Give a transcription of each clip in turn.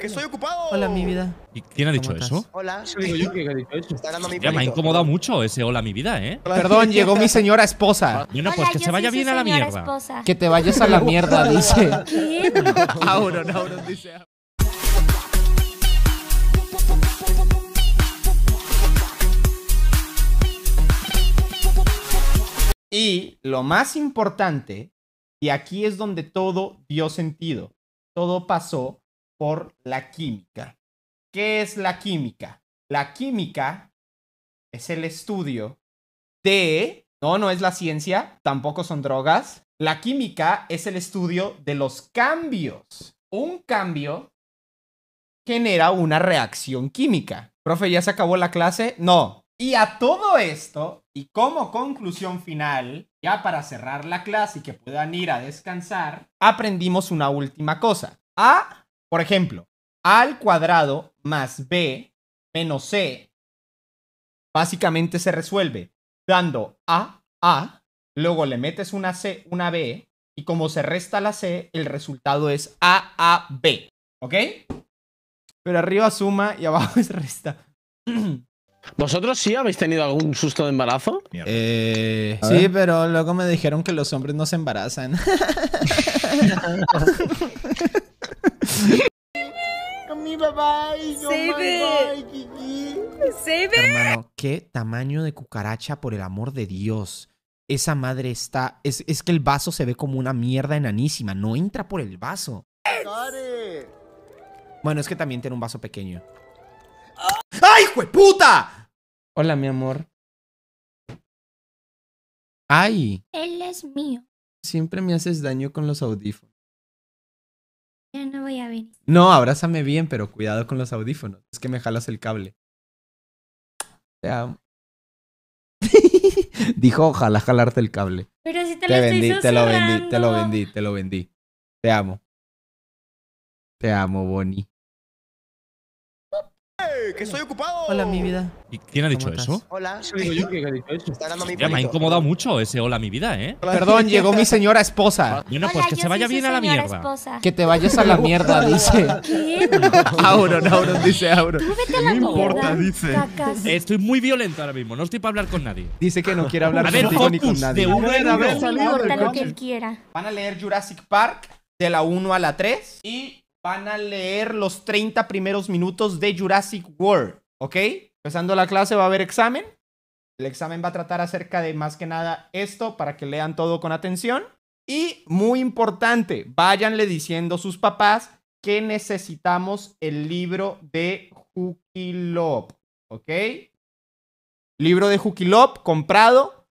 ¡Que estoy ocupado! Hola, mi vida. ¿Y quién ha dicho eso? Hola. Soy yo ya me ha incomodado mucho ese hola, mi vida, ¿eh? Perdón, llegó mi señora esposa. Bueno, pues que se vaya bien a la mierda. Que te vayas a la mierda, dice. ¡Ahora, Auron, Auron dice. Y lo más importante, y aquí es donde todo dio sentido, todo pasó por la química. ¿Qué es la química? La química es el estudio de... No, no es la ciencia, tampoco son drogas. La química es el estudio de los cambios. Un cambio genera una reacción química. Profe, ¿ya se acabó la clase? No. Y a todo esto, y como conclusión final, ya para cerrar la clase y que puedan ir a descansar, aprendimos una última cosa. A por ejemplo, a al cuadrado más b menos c básicamente se resuelve dando a a, luego le metes una c, una b y como se resta la c, el resultado es a a b, ¿ok? Pero arriba suma y abajo es resta. ¿Vosotros sí habéis tenido algún susto de embarazo? Eh, sí, pero luego me dijeron que los hombres no se embarazan. Hermano, qué tamaño de cucaracha, por el amor de Dios. Esa madre está. Es, que el vaso se ve como una mierda enanísima. No entra por el vaso. Bueno, es que también tiene un vaso pequeño. ¡Ay, puta! Hola, mi amor. ¡Ay! Él es mío. Siempre me haces daño con los audífonos. No, abrázame bien, pero cuidado con los audífonos. Es que me jalas el cable. Te amo. Dijo, ojalá jalarte el cable. te, lo vendí, te lo vendí, te lo vendí, te lo vendí. Te amo. Te amo, Bonnie. ¡Que estoy ocupado! Hola, mi vida. ¿Y quién ha dicho eso? Hola. Ya me ha incomodado mucho ese hola, mi vida, ¿eh? Perdón, llegó mi señora esposa. Bueno, pues que se vaya bien a la mierda. Que te vayas a la mierda, dice. ¿Quién? Auron, dice Auron. ¿Qué me importa, dice. Estoy muy violento ahora mismo, no estoy para hablar con nadie. Dice que no quiere hablar a ver, ni con nadie. De importa lo que él quiera. Van a leer Jurassic Park de la 1 a la 3 y van a leer los 30 primeros minutos de Jurassic World, ¿ok? Empezando la clase va a haber examen. El examen va a tratar acerca de más que nada esto para que lean todo con atención. Y muy importante, váyanle diciendo a sus papás que necesitamos el libro de Jukilop, ¿ok? Libro de Lop comprado.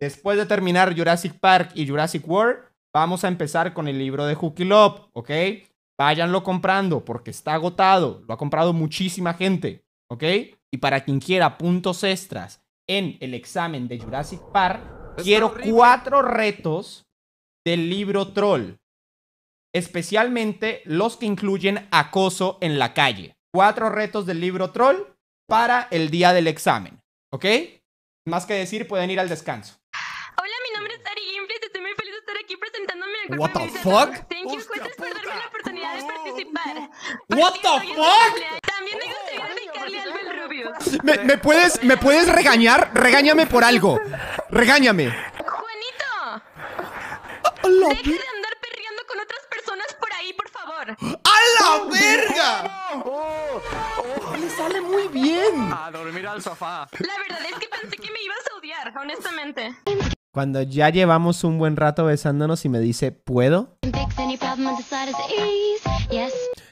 Después de terminar Jurassic Park y Jurassic World, vamos a empezar con el libro de Lop, ¿ok? váyanlo comprando porque está agotado. Lo ha comprado muchísima gente, ¿ok? Y para quien quiera puntos extras en el examen de Jurassic Park, quiero cuatro retos del libro Troll. Especialmente los que incluyen acoso en la calle. Cuatro retos del libro Troll para el día del examen, ¿ok? Más que decir, pueden ir al descanso. Hola, mi nombre es Ari Estoy muy feliz de estar aquí presentándome. What the fuck? participar. What the fuck? También me gustaría dedicarle algo al Rubio. ¿Me, me puedes, ¿Me puedes regañar? Regáñame por algo. Regáñame. Juanito. Deja de andar perreando con otras personas por ahí, por favor. ¡A la verga! Oh, le sale muy bien. A dormir al sofá. La verdad es que pensé que me ibas a odiar, honestamente. Cuando ya llevamos un buen rato besándonos y me dice, ¿puedo?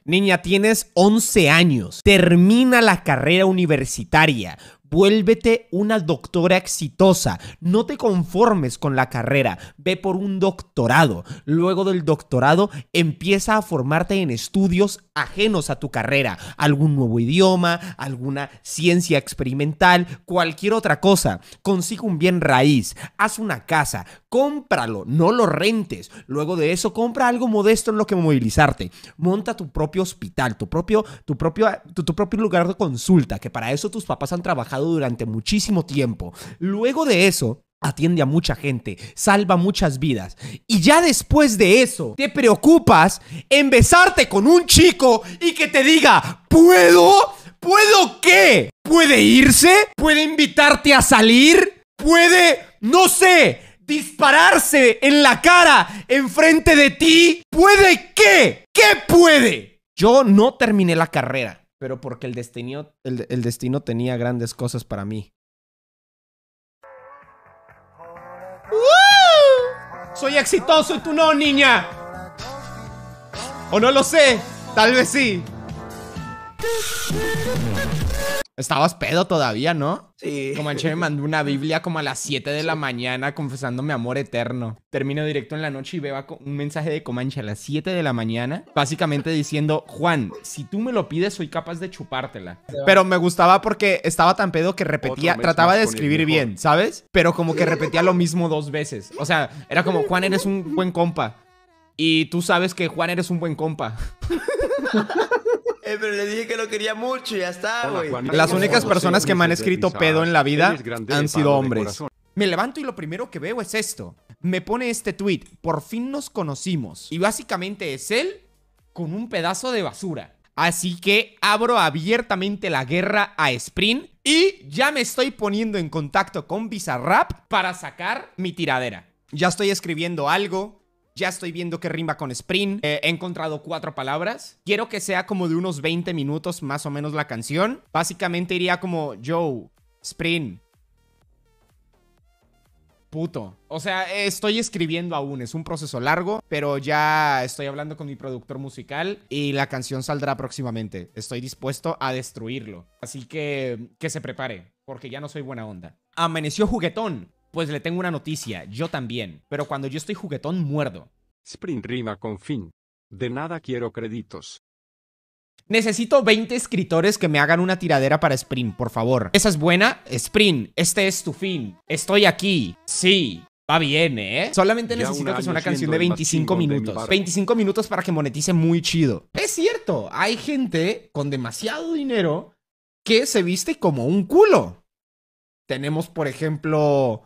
Niña, tienes 11 años. Termina la carrera universitaria. Vuélvete una doctora exitosa. No te conformes con la carrera. Ve por un doctorado. Luego del doctorado empieza a formarte en estudios ajenos a tu carrera. Algún nuevo idioma, alguna ciencia experimental, cualquier otra cosa. Consigue un bien raíz. Haz una casa. Cómpralo. No lo rentes. Luego de eso compra algo modesto en lo que movilizarte. Monta tu propio hospital, tu propio, tu propio, tu propio lugar de consulta. Que para eso tus papás han trabajado durante muchísimo tiempo. Luego de eso, atiende a mucha gente, salva muchas vidas. Y ya después de eso, te preocupas en besarte con un chico y que te diga, ¿puedo? ¿Puedo qué? ¿Puede irse? ¿Puede invitarte a salir? ¿Puede, no sé, dispararse en la cara enfrente de ti? ¿Puede qué? ¿Qué puede? Yo no terminé la carrera pero porque el destino, el, destino tenía grandes cosas para mí. Soy exitoso y tú no, niña. O no lo sé, tal vez sí. Estabas pedo todavía, ¿no? Sí. Comanche me mandó una Biblia como a las 7 de la mañana confesando mi amor eterno. Termino directo en la noche y veo un mensaje de Comanche a las 7 de la mañana, básicamente diciendo, Juan, si tú me lo pides, soy capaz de chupártela. Pero me gustaba porque estaba tan pedo que repetía, trataba de escribir bien, ¿sabes? Pero como que repetía lo mismo dos veces. O sea, era como, Juan, eres un buen compa. Y tú sabes que Juan, eres un buen compa. Eh, pero le dije que lo quería mucho y ya está, güey. Las únicas personas que me han escrito pedo en la vida han sido hombres. Me levanto y lo primero que veo es esto. Me pone este tweet, por fin nos conocimos. Y básicamente es él con un pedazo de basura. Así que abro abiertamente la guerra a Sprint y ya me estoy poniendo en contacto con Bizarrap para sacar mi tiradera. Ya estoy escribiendo algo, ya estoy viendo que rima con sprint, eh, he encontrado cuatro palabras. Quiero que sea como de unos 20 minutos más o menos la canción. Básicamente iría como Joe, sprint, puto. O sea, estoy escribiendo aún, es un proceso largo, pero ya estoy hablando con mi productor musical y la canción saldrá próximamente. Estoy dispuesto a destruirlo. Así que que se prepare, porque ya no soy buena onda. Amaneció juguetón. Pues le tengo una noticia, yo también, pero cuando yo estoy juguetón muerdo. Sprint rima con fin. De nada quiero créditos. Necesito 20 escritores que me hagan una tiradera para Sprint, por favor. ¿Esa es buena? Sprint, este es tu fin. Estoy aquí. Sí. Va bien, ¿eh? Solamente necesito que sea una canción de 25 minutos. 25 minutos para que monetice muy chido. Es cierto, hay gente con demasiado dinero que se viste como un culo. Tenemos, por ejemplo,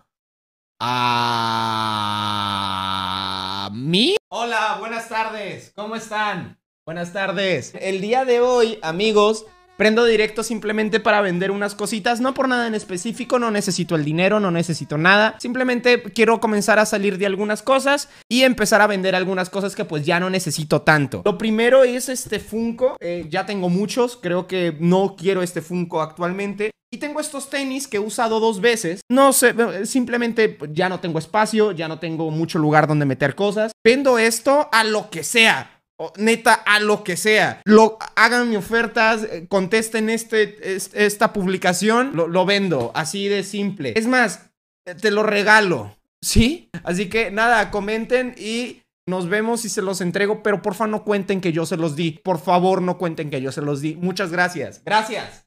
a mí. Hola, buenas tardes. ¿Cómo están? Buenas tardes. El día de hoy, amigos, Prendo directo simplemente para vender unas cositas, no por nada en específico, no necesito el dinero, no necesito nada. Simplemente quiero comenzar a salir de algunas cosas y empezar a vender algunas cosas que pues ya no necesito tanto. Lo primero es este Funko, eh, ya tengo muchos, creo que no quiero este Funko actualmente. Y tengo estos tenis que he usado dos veces. No sé, eh, simplemente pues, ya no tengo espacio, ya no tengo mucho lugar donde meter cosas. Vendo esto a lo que sea neta, a lo que sea. Lo, hagan mi ofertas, eh, contesten este, esta publicación, lo, lo vendo, así de simple. Es más, eh, te lo regalo, ¿sí? Así que nada, comenten y nos vemos y se los entrego, pero porfa no cuenten que yo se los di. Por favor, no cuenten que yo se los di. Muchas gracias. Gracias.